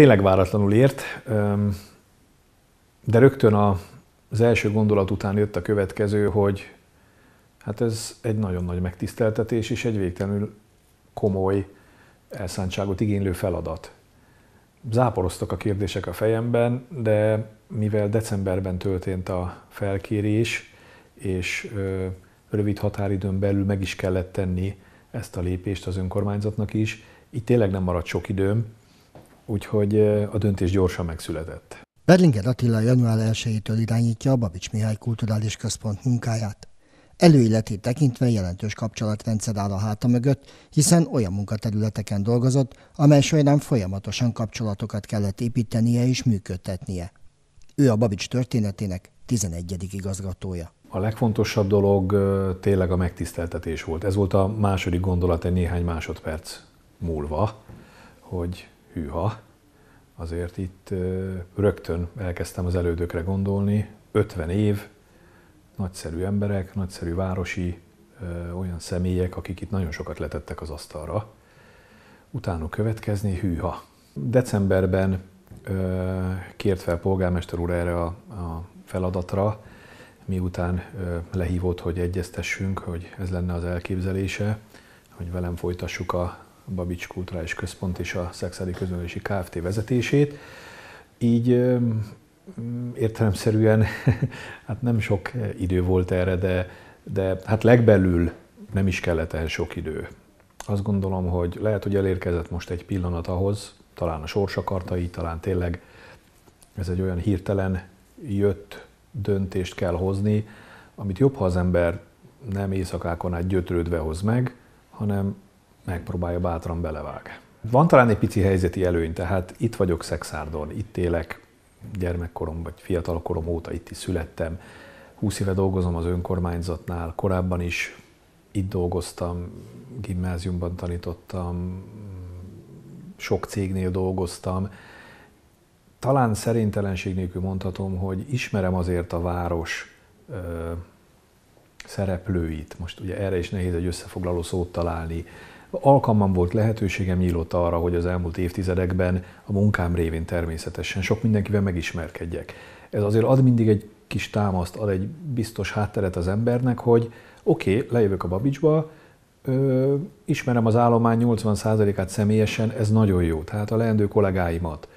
tényleg váratlanul ért, de rögtön az első gondolat után jött a következő, hogy hát ez egy nagyon nagy megtiszteltetés és egy végtelenül komoly elszántságot igénylő feladat. Záporoztak a kérdések a fejemben, de mivel decemberben történt a felkérés, és rövid határidőn belül meg is kellett tenni ezt a lépést az önkormányzatnak is, így tényleg nem maradt sok időm, úgyhogy a döntés gyorsan megszületett. Berlinger Attila január 1-től irányítja a Babics Mihály Kulturális Központ munkáját. Előilletét tekintve jelentős kapcsolatrendszer áll a háta mögött, hiszen olyan munkaterületeken dolgozott, amely során folyamatosan kapcsolatokat kellett építenie és működtetnie. Ő a Babics történetének 11. igazgatója. A legfontosabb dolog tényleg a megtiszteltetés volt. Ez volt a második gondolat egy néhány másodperc múlva, hogy hűha, azért itt rögtön elkezdtem az elődökre gondolni, 50 év, nagyszerű emberek, nagyszerű városi olyan személyek, akik itt nagyon sokat letettek az asztalra. Utána következni, hűha. Decemberben kért fel polgármester úr erre a, feladatra, miután lehívott, hogy egyeztessünk, hogy ez lenne az elképzelése, hogy velem folytassuk a Babics Kulturális Központ és a Szexádi Közművelési Kft. vezetését. Így értelemszerűen hát nem sok idő volt erre, de, de hát legbelül nem is kellett el sok idő. Azt gondolom, hogy lehet, hogy elérkezett most egy pillanat ahhoz, talán a sors akarta így, talán tényleg ez egy olyan hirtelen jött döntést kell hozni, amit jobb, ha az ember nem éjszakákon át gyötrődve hoz meg, hanem megpróbálja bátran belevág. Van talán egy pici helyzeti előny, tehát itt vagyok Szexárdon, itt élek gyermekkorom vagy fiatalkorom óta, itt is születtem. 20 éve dolgozom az önkormányzatnál, korábban is itt dolgoztam, gimnáziumban tanítottam, sok cégnél dolgoztam. Talán szerintelenség nélkül mondhatom, hogy ismerem azért a város ö, szereplőit. Most ugye erre is nehéz egy összefoglaló szót találni. Alkalmam volt, lehetőségem nyílott arra, hogy az elmúlt évtizedekben a munkám révén természetesen sok mindenkivel megismerkedjek. Ez azért ad mindig egy kis támaszt, ad egy biztos hátteret az embernek, hogy oké, okay, lejövök a Babicsba, ö, ismerem az állomány 80%-át személyesen, ez nagyon jó. Tehát a leendő kollégáimat,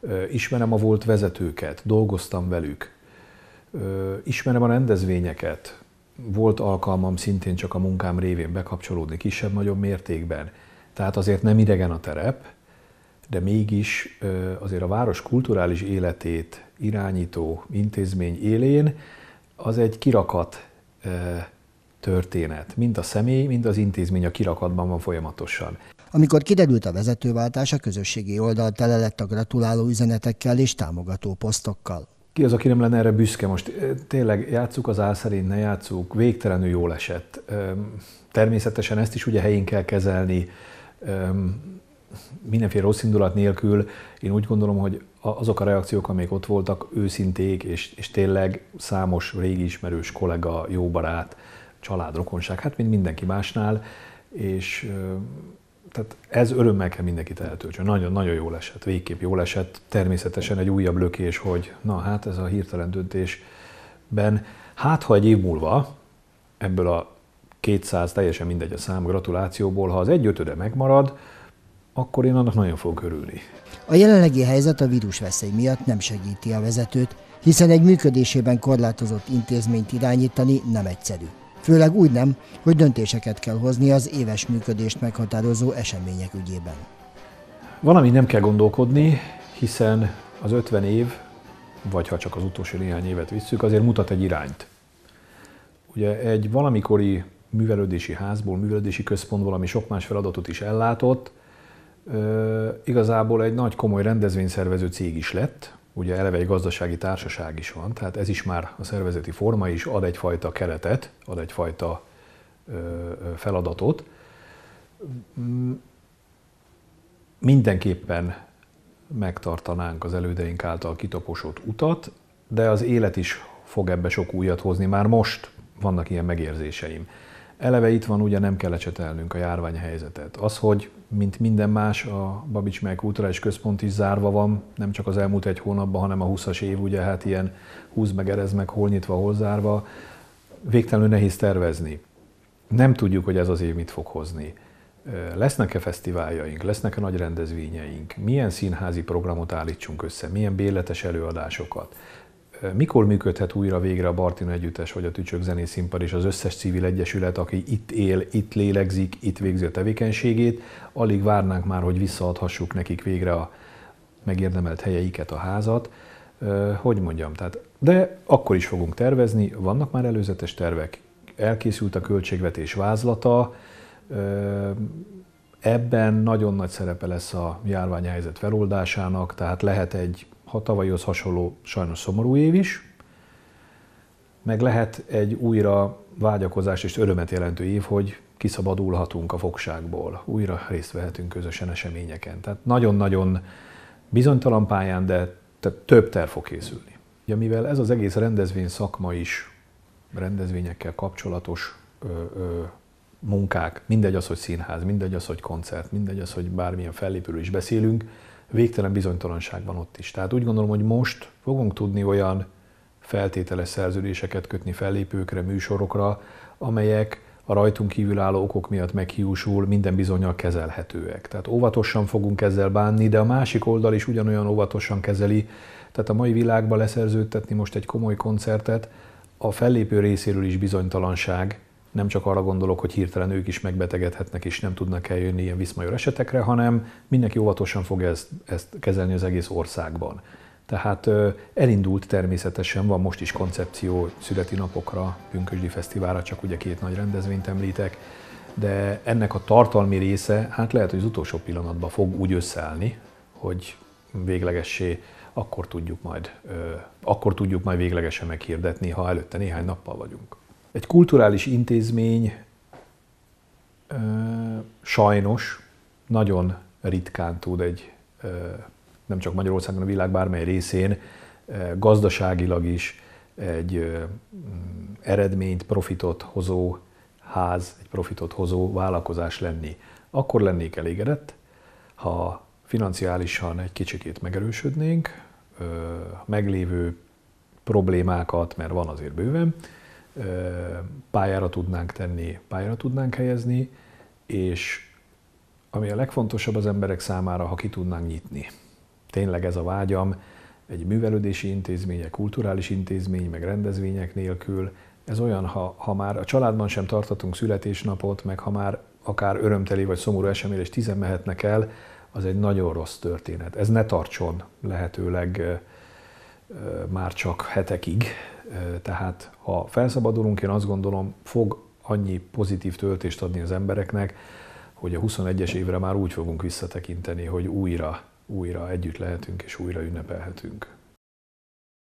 ö, ismerem a volt vezetőket, dolgoztam velük, ö, ismerem a rendezvényeket, volt alkalmam szintén csak a munkám révén bekapcsolódni kisebb-nagyobb mértékben. Tehát azért nem idegen a terep, de mégis azért a város kulturális életét irányító intézmény élén az egy kirakat történet. Mind a személy, mind az intézmény a kirakatban van folyamatosan. Amikor kiderült a vezetőváltás, a közösségi oldal tele lett a gratuláló üzenetekkel és támogató posztokkal ki az, aki nem lenne erre büszke? Most tényleg játsszuk az álszerint, ne játsszuk, végtelenül jól esett. Természetesen ezt is ugye helyén kell kezelni, mindenféle rossz indulat nélkül. Én úgy gondolom, hogy azok a reakciók, amik ott voltak, őszinték, és, és tényleg számos régi ismerős kollega, jó barát, család, rokonság, hát mint mindenki másnál, és tehát ez örömmel kell mindenkit eltöltsön. Nagyon-nagyon jól esett, végképp jól esett. Természetesen egy újabb lökés, hogy na hát ez a hirtelen döntésben, hát ha egy év múlva ebből a 200, teljesen mindegy a szám gratulációból, ha az ötöde megmarad, akkor én annak nagyon fogok örülni. A jelenlegi helyzet a vírusveszély miatt nem segíti a vezetőt, hiszen egy működésében korlátozott intézményt irányítani nem egyszerű. Főleg úgy nem, hogy döntéseket kell hozni az éves működést meghatározó események ügyében. Valami nem kell gondolkodni, hiszen az 50 év, vagy ha csak az utolsó néhány évet visszük, azért mutat egy irányt. Ugye egy valamikori művelődési házból, művelődési központból, ami sok más feladatot is ellátott, igazából egy nagy komoly rendezvényszervező cég is lett, ugye eleve egy gazdasági társaság is van, tehát ez is már a szervezeti forma is ad egyfajta keretet, ad egyfajta feladatot. Mm, mindenképpen megtartanánk az elődeink által kitaposott utat, de az élet is fog ebbe sok újat hozni. Már most vannak ilyen megérzéseim. Eleve itt van, ugye nem kell ecsetelnünk a járványhelyzetet. Az, hogy mint minden más, a Babics meg Kulturális Központ is zárva van, nem csak az elmúlt egy hónapban, hanem a 20-as év, ugye hát ilyen húz meg erez meg, hol nyitva, hol zárva, végtelenül nehéz tervezni. Nem tudjuk, hogy ez az év mit fog hozni. Lesznek-e fesztiváljaink, lesznek-e nagy rendezvényeink, milyen színházi programot állítsunk össze, milyen béletes előadásokat, mikor működhet újra végre a Bartin Együttes vagy a Tücsök Zenészínpad és az összes civil egyesület, aki itt él, itt lélegzik, itt végzi a tevékenységét? Alig várnánk már, hogy visszaadhassuk nekik végre a megérdemelt helyeiket, a házat. Hogy mondjam, tehát, de akkor is fogunk tervezni, vannak már előzetes tervek, elkészült a költségvetés vázlata, Ebben nagyon nagy szerepe lesz a járványhelyzet feloldásának, tehát lehet egy, ha tavalyhoz hasonló, sajnos szomorú év is, meg lehet egy újra vágyakozás és örömet jelentő év, hogy kiszabadulhatunk a fogságból, újra részt vehetünk közösen eseményeken. Tehát nagyon-nagyon bizonytalan pályán, de több terv fog készülni. Ugye, mivel ez az egész rendezvény szakma is rendezvényekkel kapcsolatos ö, ö, munkák, mindegy az, hogy színház, mindegy az, hogy koncert, mindegy az, hogy bármilyen fellépőről is beszélünk, végtelen bizonytalanság van ott is. Tehát úgy gondolom, hogy most fogunk tudni olyan feltételes szerződéseket kötni fellépőkre, műsorokra, amelyek a rajtunk kívül álló okok miatt meghiúsul, minden bizonyal kezelhetőek. Tehát óvatosan fogunk ezzel bánni, de a másik oldal is ugyanolyan óvatosan kezeli. Tehát a mai világban leszerződtetni most egy komoly koncertet, a fellépő részéről is bizonytalanság, nem csak arra gondolok, hogy hirtelen ők is megbetegedhetnek és nem tudnak eljönni ilyen viszmajor esetekre, hanem mindenki óvatosan fog ezt, ezt kezelni az egész országban. Tehát elindult természetesen, van most is koncepció születi napokra, Pünkösdi Fesztiválra, csak ugye két nagy rendezvényt említek, de ennek a tartalmi része, hát lehet, hogy az utolsó pillanatban fog úgy összeállni, hogy véglegessé akkor tudjuk majd, akkor tudjuk majd véglegesen meghirdetni, ha előtte néhány nappal vagyunk. Egy kulturális intézmény ö, sajnos nagyon ritkán tud egy, ö, nem csak Magyarországon, a világ bármely részén, ö, gazdaságilag is egy ö, eredményt, profitot hozó ház, egy profitot hozó vállalkozás lenni. Akkor lennék elégedett, ha financiálisan egy kicsikét megerősödnénk, meglévő problémákat, mert van azért bőven, pályára tudnánk tenni, pályára tudnánk helyezni, és ami a legfontosabb az emberek számára, ha ki tudnánk nyitni. Tényleg ez a vágyam, egy művelődési intézmény, egy kulturális intézmény, meg rendezvények nélkül, ez olyan, ha, ha már a családban sem tartatunk születésnapot, meg ha már akár örömteli vagy szomorú esemény, és tizen mehetnek el, az egy nagyon rossz történet. Ez ne tartson lehetőleg már csak hetekig, tehát ha felszabadulunk, én azt gondolom, fog annyi pozitív töltést adni az embereknek, hogy a 21-es évre már úgy fogunk visszatekinteni, hogy újra, újra együtt lehetünk és újra ünnepelhetünk.